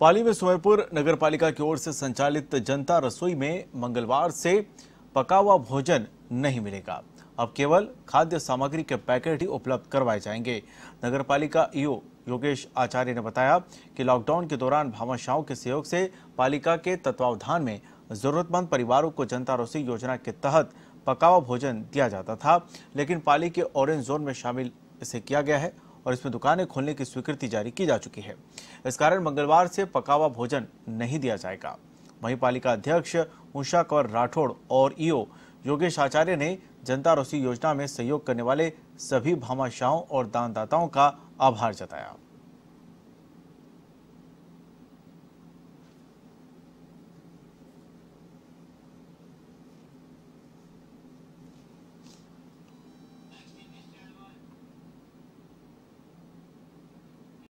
पाली में सोयपुर नगर पालिका की ओर से संचालित जनता रसोई में मंगलवार से पका हुआ भोजन नहीं मिलेगा अब केवल खाद्य सामग्री के पैकेट ही उपलब्ध करवाए जाएंगे नगर पालिका ईओ योगेश आचार्य ने बताया कि लॉकडाउन के दौरान भामाशाहों के सहयोग से पालिका के तत्वावधान में जरूरतमंद परिवारों को जनता रसोई योजना के तहत पकावा भोजन दिया जाता था लेकिन पाली के ऑरेंज जोन में शामिल इसे किया गया है और इसमें दुकानें खोलने की स्वीकृति जारी की जा चुकी है इस कारण मंगलवार से पकावा भोजन नहीं दिया जाएगा वहीं पालिका अध्यक्ष उषा कौर राठौड़ और ईओ योगेश आचार्य ने जनता रोसी योजना में सहयोग करने वाले सभी भामाशाहों और दानदाताओं का आभार जताया